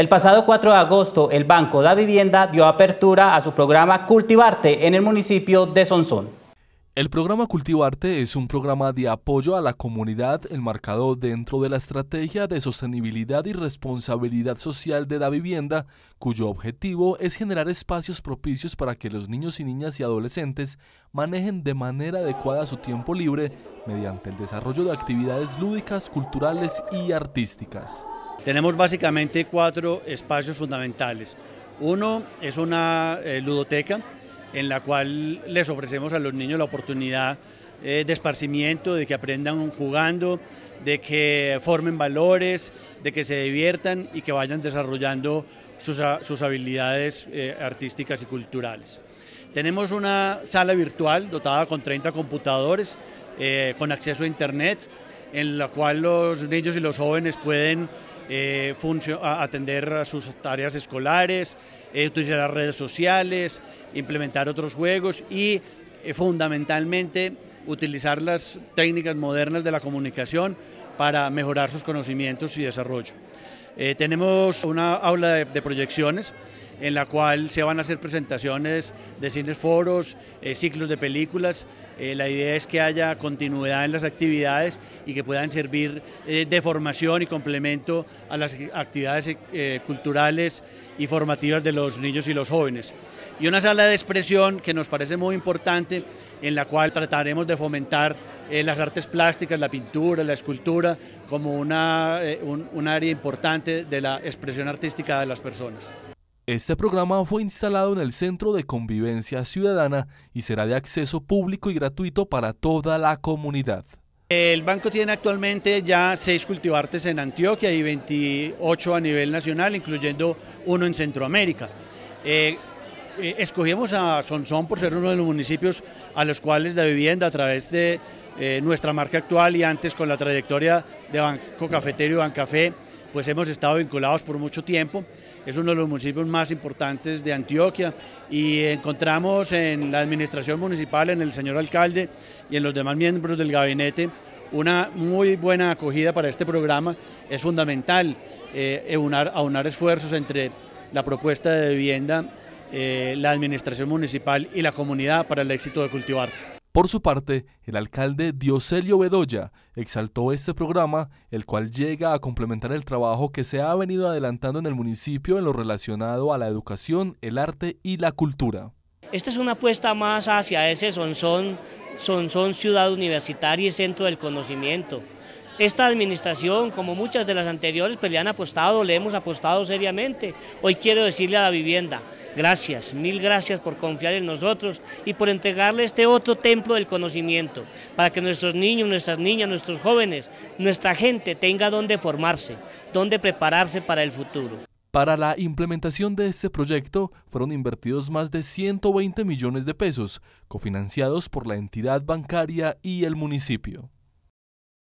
El pasado 4 de agosto, el Banco da Vivienda dio apertura a su programa Cultivarte en el municipio de Sonsón. El programa Arte es un programa de apoyo a la comunidad enmarcado dentro de la estrategia de sostenibilidad y responsabilidad social de la vivienda, cuyo objetivo es generar espacios propicios para que los niños y niñas y adolescentes manejen de manera adecuada su tiempo libre mediante el desarrollo de actividades lúdicas, culturales y artísticas. Tenemos básicamente cuatro espacios fundamentales. Uno es una eh, ludoteca, en la cual les ofrecemos a los niños la oportunidad eh, de esparcimiento, de que aprendan jugando, de que formen valores, de que se diviertan y que vayan desarrollando sus, habilidades eh, artísticas y culturales. Tenemos una sala virtual dotada con 30 computadores, eh, con acceso a Internet, en la cual los niños y los jóvenes pueden atender sus tareas escolares, eh, utilizar las redes sociales, implementar otros juegos y eh, fundamentalmente utilizar las técnicas modernas de la comunicación para mejorar sus conocimientos y desarrollo. Eh, tenemos una aula de proyecciones en la cual se van a hacer presentaciones de cines foros, eh, ciclos de películas. Eh, la idea es que haya continuidad en las actividades y que puedan servir eh, de formación y complemento a las actividades culturales y formativas de los niños y los jóvenes. Y una sala de expresión que nos parece muy importante, en la cual trataremos de fomentar las artes plásticas, la pintura, la escultura, como un área importante de la expresión artística de las personas. Este programa fue instalado en el Centro de Convivencia Ciudadana y será de acceso público y gratuito para toda la comunidad. El banco tiene actualmente ya seis cultivartes en Antioquia y 28 a nivel nacional, incluyendo uno en Centroamérica. Eh, eh, escogimos a Sonsón por ser uno de los municipios a los cuales la vivienda a través de eh, nuestra marca actual y antes con la trayectoria de Banco Cafetero y Bancafé pues hemos estado vinculados por mucho tiempo. Es uno de los municipios más importantes de Antioquia y encontramos en la administración municipal, en el señor alcalde y en los demás miembros del gabinete una muy buena acogida para este programa. Es fundamental eh, aunar, esfuerzos entre la propuesta de vivienda, eh, la administración municipal y la comunidad para el éxito de Cultivarte. Por su parte, el alcalde Dioselio Bedoya exaltó este programa, el cual llega a complementar el trabajo que se ha venido adelantando en el municipio en lo relacionado a la educación, el arte y la cultura. Esta es una apuesta más hacia ese son son, ciudad universitaria y centro del conocimiento. Esta administración, como muchas de las anteriores, pues le han apostado, le hemos apostado seriamente. Hoy quiero decirle a la vivienda, gracias, mil gracias por confiar en nosotros y por entregarle este otro templo del conocimiento, para que nuestros niños, nuestras niñas, nuestros jóvenes, nuestra gente tenga donde formarse, donde prepararse para el futuro. Para la implementación de este proyecto fueron invertidos más de 120 millones de pesos, cofinanciados por la entidad bancaria y el municipio.